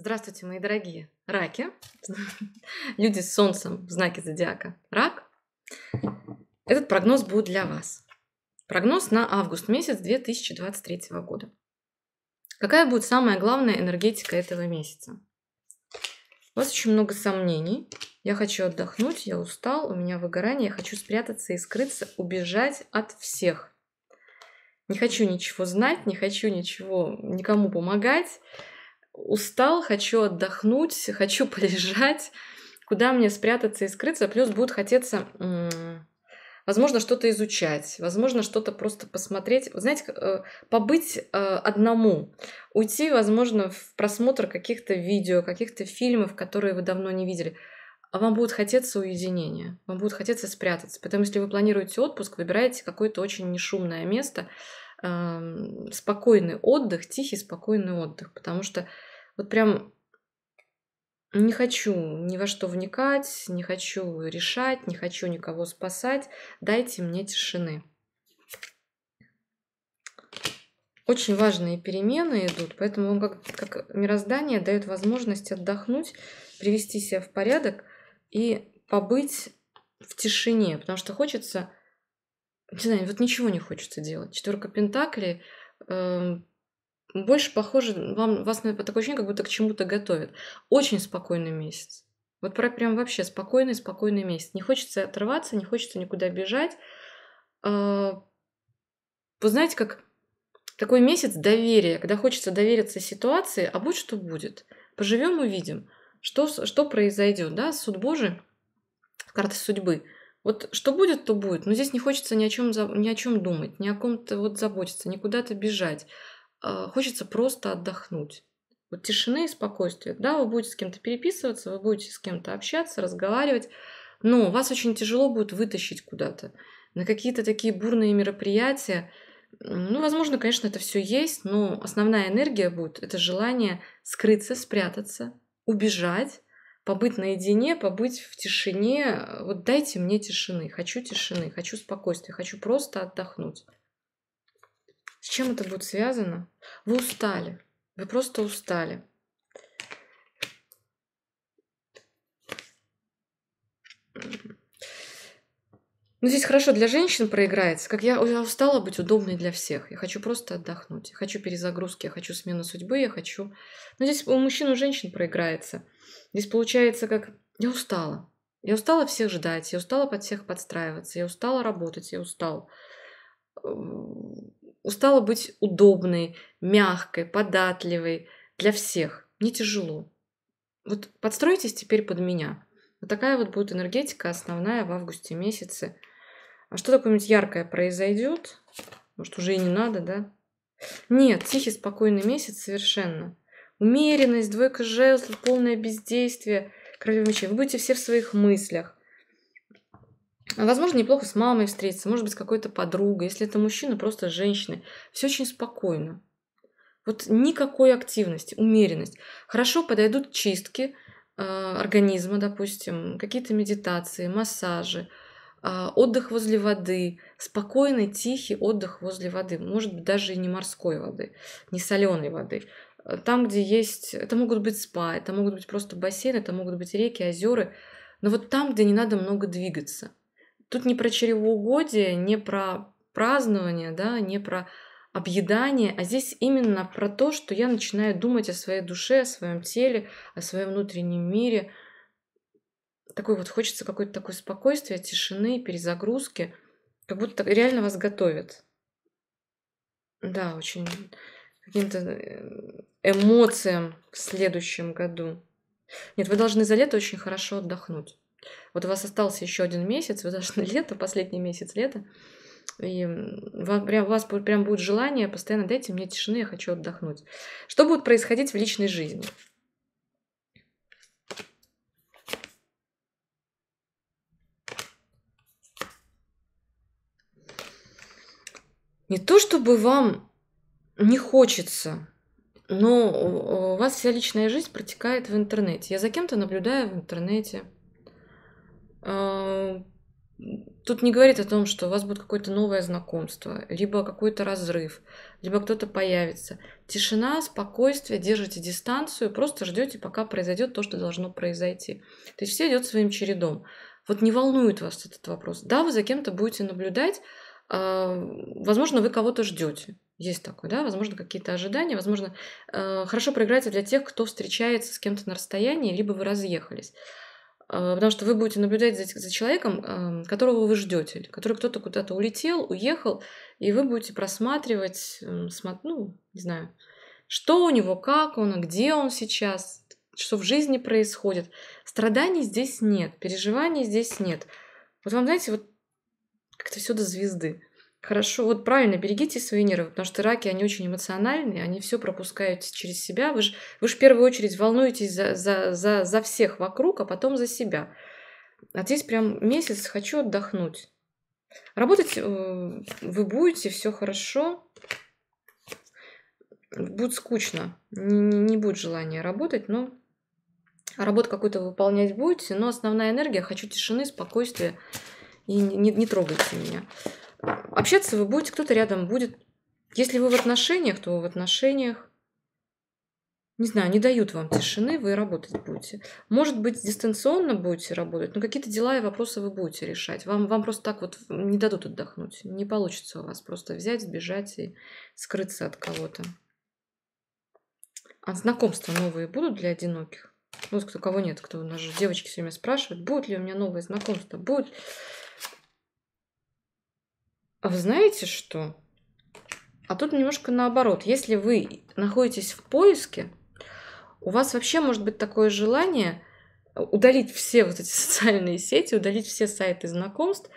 Здравствуйте, мои дорогие раки, люди с солнцем в знаке зодиака рак. Этот прогноз будет для вас. Прогноз на август месяц 2023 года. Какая будет самая главная энергетика этого месяца? У вас очень много сомнений. Я хочу отдохнуть, я устал, у меня выгорание, я хочу спрятаться и скрыться, убежать от всех. Не хочу ничего знать, не хочу ничего никому помогать устал, хочу отдохнуть, хочу полежать, куда мне спрятаться и скрыться, плюс будет хотеться, возможно, что-то изучать, возможно, что-то просто посмотреть, знаете, э, побыть э, одному, уйти, возможно, в просмотр каких-то видео, каких-то фильмов, которые вы давно не видели. А вам будет хотеться уединения, вам будет хотеться спрятаться. Поэтому, если вы планируете отпуск, выбирайте какое-то очень нешумное место, спокойный отдых, тихий спокойный отдых, потому что вот прям не хочу ни во что вникать, не хочу решать, не хочу никого спасать. Дайте мне тишины. Очень важные перемены идут, поэтому он как, как мироздание дает возможность отдохнуть, привести себя в порядок и побыть в тишине, потому что хочется не знаю, вот ничего не хочется делать. Четверка Пентаклей э, больше похоже, вам, вас на такое ощущение, как будто к чему-то готовят. Очень спокойный месяц. Вот про, прям вообще спокойный, спокойный месяц. Не хочется отрываться, не хочется никуда бежать. Э, вы знаете, как такой месяц доверия, когда хочется довериться ситуации, а будь что будет. Поживем, увидим, что, что произойдет, да, суд Божий, карта судьбы – вот что будет, то будет. Но здесь не хочется ни о чем, ни о чем думать, ни о ком-то вот заботиться, никуда-то бежать. А, хочется просто отдохнуть. Вот тишины и спокойствия. Да, вы будете с кем-то переписываться, вы будете с кем-то общаться, разговаривать, но вас очень тяжело будет вытащить куда-то на какие-то такие бурные мероприятия. Ну, возможно, конечно, это все есть, но основная энергия будет это желание скрыться, спрятаться, убежать побыть наедине, побыть в тишине. Вот дайте мне тишины. Хочу тишины, хочу спокойствия, хочу просто отдохнуть. С чем это будет связано? Вы устали. Вы просто устали. Ну, здесь хорошо для женщин проиграется. Как я уже устала быть удобной для всех. Я хочу просто отдохнуть. Я хочу перезагрузки, я хочу смену судьбы, я хочу... Но ну, здесь у мужчин и у женщин проиграется. Здесь получается как... Я устала. Я устала всех ждать, я устала под всех подстраиваться, я устала работать, я устала, э, Устала быть удобной, мягкой, податливой для всех. Мне тяжело. Вот подстройтесь теперь под меня. Вот такая вот будет энергетика основная в августе месяце. А что такое-нибудь яркое произойдет? Может, уже и не надо, да? Нет, тихий, спокойный месяц совершенно. Умеренность, двойка жезлов, полное бездействие, королева мечей. Вы будете все в своих мыслях. А, возможно, неплохо с мамой встретиться, может быть, с какой-то подругой. Если это мужчина, просто женщины. Все очень спокойно. Вот никакой активности, умеренность. Хорошо подойдут чистки, Э, организма, допустим, какие-то медитации, массажи, а, отдых возле воды, спокойный, тихий отдых возле воды, может быть, даже и не морской воды, не соленой воды. Э, там, где есть, это могут быть спа, это могут быть просто бассейны, это могут быть реки, озера, но вот там, где не надо много двигаться. Тут не про чревоугодие, не про празднование, да, не про объедание, а здесь именно про то, что я начинаю думать о своей душе, о своем теле, о своем внутреннем мире. Такой вот хочется какое-то такое спокойствия, тишины, перезагрузки, как будто реально вас готовят. Да, очень каким-то э, эмоциям в следующем году. Нет, вы должны за лето очень хорошо отдохнуть. Вот у вас остался еще один месяц, вы должны лето, последний месяц лета, и вам, прям, у вас прям будет желание постоянно дайте мне тишины, я хочу отдохнуть. Что будет происходить в личной жизни? Не то чтобы вам не хочется, но у вас вся личная жизнь протекает в интернете. Я за кем-то наблюдаю в интернете а, тут не говорит о том, что у вас будет какое-то новое знакомство, либо какой-то разрыв, либо кто-то появится. Тишина, спокойствие, держите дистанцию, просто ждете, пока произойдет то, что должно произойти. То есть все идет своим чередом. Вот не волнует вас этот вопрос. Да, вы за кем-то будете наблюдать, а, возможно, вы кого-то ждете. Есть такое, да, возможно, какие-то ожидания, возможно, э, хорошо проиграется для тех, кто встречается с кем-то на расстоянии, либо вы разъехались. А, потому что вы будете наблюдать за, за человеком, которого вы ждете, который кто-то куда-то улетел, уехал, и вы будете просматривать, смо... ну, не знаю, что у него, как он, где он сейчас, что в жизни происходит. Страданий здесь нет, переживаний здесь нет. Вот вам, знаете, вот как-то все до звезды. Хорошо, вот правильно, берегите свои нервы, потому что раки, они очень эмоциональные, они все пропускают через себя. Вы же вы ж в первую очередь волнуетесь за, за, за, за всех вокруг, а потом за себя. А здесь прям месяц хочу отдохнуть. Работать э, вы будете, все хорошо. Будет скучно, не, не будет желания работать, но работу какую-то выполнять будете, но основная энергия, хочу тишины, спокойствия и не, не, не трогайте меня. Общаться вы будете, кто-то рядом будет. Если вы в отношениях, то вы в отношениях. Не знаю, не дают вам тишины, вы работать будете. Может быть, дистанционно будете работать, но какие-то дела и вопросы вы будете решать. Вам, вам просто так вот не дадут отдохнуть. Не получится у вас просто взять, сбежать и скрыться от кого-то. А знакомства новые будут для одиноких? Вот ну, кто кого нет, кто у нас же девочки все время спрашивают, будет ли у меня новые знакомства, будет? А вы знаете что? А тут немножко наоборот. Если вы находитесь в поиске, у вас вообще может быть такое желание э, удалить все вот эти социальные сети, удалить все сайты знакомств,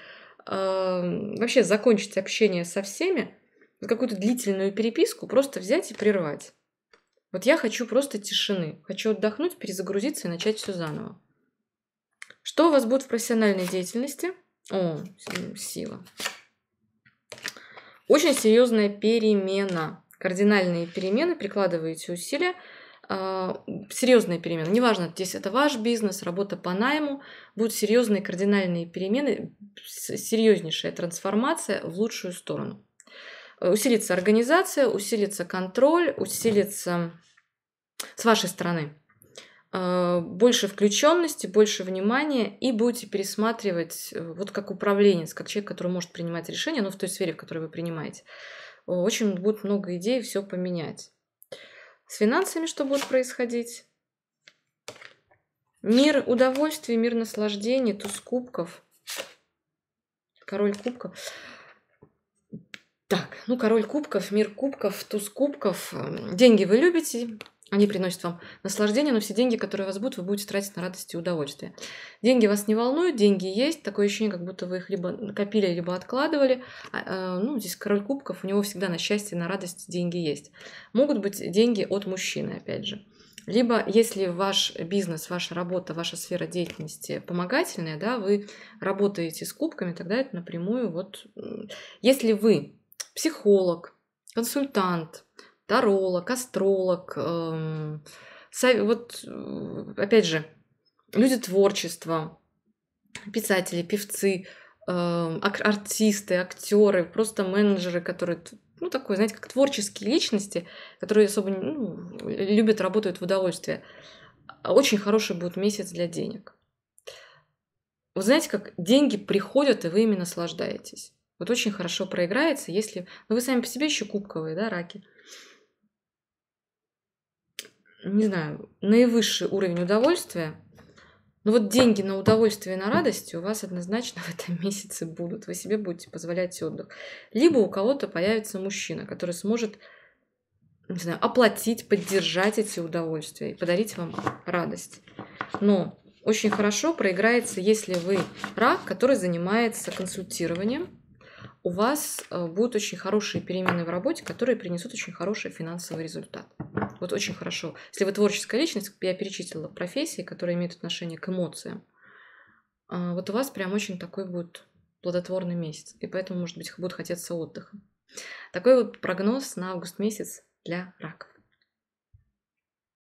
эм, вообще закончить общение со всеми, какую-то длительную переписку просто взять и прервать. Вот я хочу просто тишины, хочу отдохнуть, перезагрузиться и начать все заново. Что у вас будет в профессиональной деятельности? О, сила. Очень серьезная перемена. Кардинальные перемены, прикладываете усилия, а, серьезные перемены. Неважно, здесь это ваш бизнес, работа по найму, будут серьезные кардинальные перемены, серьезнейшая трансформация в лучшую сторону. Усилится организация, усилится контроль, усилится с вашей стороны Э, больше включенности, больше внимания и будете пересматривать э, вот как управленец, как человек, который может принимать решения, но ну, в той сфере, в которой вы принимаете. Очень будет много идей все поменять. С финансами что будет происходить? Мир удовольствий, мир наслаждений, туз кубков. Король кубков. Так, ну король кубков, мир кубков, туз кубков. Деньги вы любите, они приносят вам наслаждение, но все деньги, которые у вас будут, вы будете тратить на радость и удовольствие. Деньги вас не волнуют, деньги есть. Такое ощущение, как будто вы их либо накопили, либо откладывали. А, э, ну, здесь король кубков, у него всегда на счастье, на радость деньги есть. Могут быть деньги от мужчины, опять же. Либо, если ваш бизнес, ваша работа, ваша сфера деятельности помогательная, да, вы работаете с кубками, тогда это напрямую вот... Если вы психолог, консультант, таролог, астролог, эм, вот э, опять же, люди творчества, писатели, певцы, эм, артисты, актеры, просто менеджеры, которые ну, такой, знаете, как творческие личности, которые особо ну, любят, работают в удовольствие. Очень хороший будет месяц для денег. Вы знаете, как деньги приходят, и вы ими наслаждаетесь. Вот очень хорошо проиграется, если... Ну, вы сами по себе еще кубковые, да, раки не знаю, наивысший уровень удовольствия, но ну вот деньги на удовольствие и на радость у вас однозначно в этом месяце будут. Вы себе будете позволять отдых. Либо у кого-то появится мужчина, который сможет не знаю, оплатить, поддержать эти удовольствия и подарить вам радость. Но очень хорошо проиграется, если вы рак, который занимается консультированием. У вас э, будут очень хорошие перемены в работе, которые принесут очень хороший финансовый результат вот очень хорошо. Если вы творческая личность, я перечислила профессии, которые имеют отношение к эмоциям, а, вот у вас прям очень такой будет плодотворный месяц, и поэтому, может быть, будет хотеться отдыха. Такой вот прогноз на август месяц для раков.